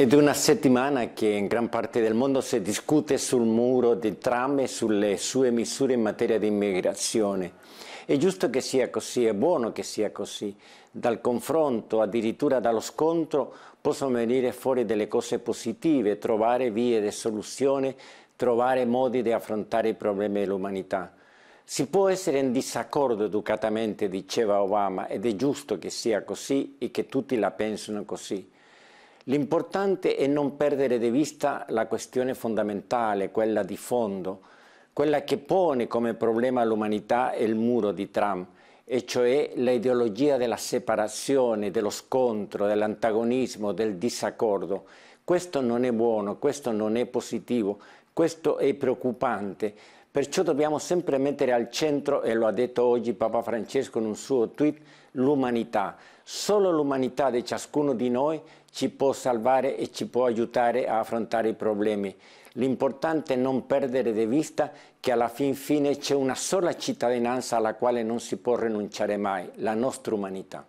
Ed è una settimana che in gran parte del mondo si discute sul muro di Trump e sulle sue misure in materia di immigrazione. È giusto che sia così, è buono che sia così. Dal confronto, addirittura dallo scontro, possono venire fuori delle cose positive, trovare vie di soluzione, trovare modi di affrontare i problemi dell'umanità. Si può essere in disaccordo educatamente, diceva Obama, ed è giusto che sia così e che tutti la pensino così L'importante è non perdere di vista la questione fondamentale, quella di fondo, quella che pone come problema all'umanità il muro di Trump, e cioè l'ideologia della separazione, dello scontro, dell'antagonismo, del disaccordo. Questo non è buono, questo non è positivo, questo è preoccupante. Perciò dobbiamo sempre mettere al centro, e lo ha detto oggi Papa Francesco in un suo tweet, l'umanità. Solo l'umanità di ciascuno di noi ci può salvare e ci può aiutare a affrontare i problemi. L'importante è non perdere di vista che alla fin fine c'è una sola cittadinanza alla quale non si può rinunciare mai, la nostra umanità.